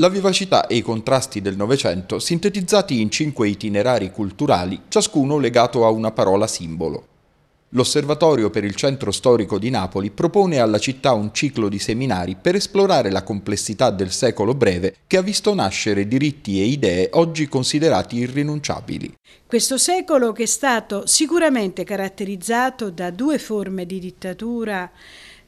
La vivacità e i contrasti del Novecento sintetizzati in cinque itinerari culturali, ciascuno legato a una parola simbolo. L'Osservatorio per il Centro Storico di Napoli propone alla città un ciclo di seminari per esplorare la complessità del secolo breve che ha visto nascere diritti e idee oggi considerati irrinunciabili. Questo secolo che è stato sicuramente caratterizzato da due forme di dittatura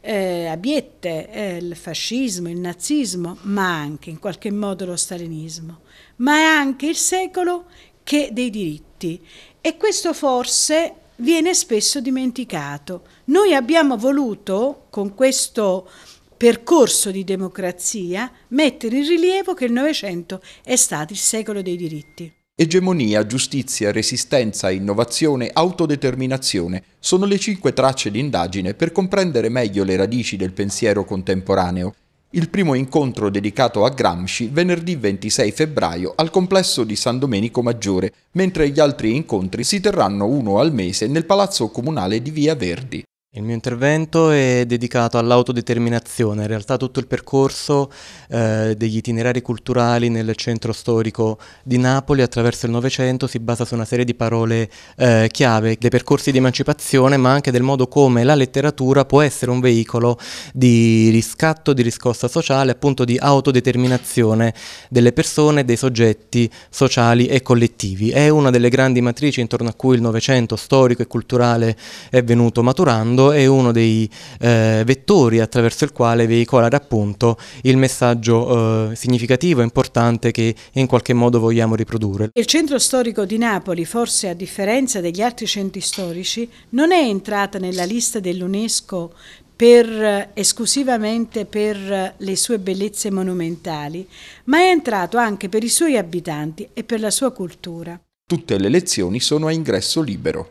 eh, Abiette, eh, il fascismo, il nazismo, ma anche in qualche modo lo stalinismo, ma è anche il secolo che dei diritti e questo forse viene spesso dimenticato. Noi abbiamo voluto con questo percorso di democrazia mettere in rilievo che il Novecento è stato il secolo dei diritti. Egemonia, giustizia, resistenza, innovazione, autodeterminazione sono le cinque tracce d'indagine per comprendere meglio le radici del pensiero contemporaneo. Il primo incontro dedicato a Gramsci venerdì 26 febbraio al complesso di San Domenico Maggiore, mentre gli altri incontri si terranno uno al mese nel Palazzo Comunale di Via Verdi. Il mio intervento è dedicato all'autodeterminazione, in realtà tutto il percorso eh, degli itinerari culturali nel centro storico di Napoli attraverso il Novecento si basa su una serie di parole eh, chiave, dei percorsi di emancipazione ma anche del modo come la letteratura può essere un veicolo di riscatto, di riscossa sociale, appunto di autodeterminazione delle persone, dei soggetti sociali e collettivi. È una delle grandi matrici intorno a cui il Novecento storico e culturale è venuto maturando mondo è uno dei eh, vettori attraverso il quale veicolare appunto il messaggio eh, significativo e importante che in qualche modo vogliamo riprodurre. Il centro storico di Napoli, forse a differenza degli altri centri storici, non è entrata nella lista dell'UNESCO per, esclusivamente per le sue bellezze monumentali, ma è entrato anche per i suoi abitanti e per la sua cultura. Tutte le lezioni sono a ingresso libero.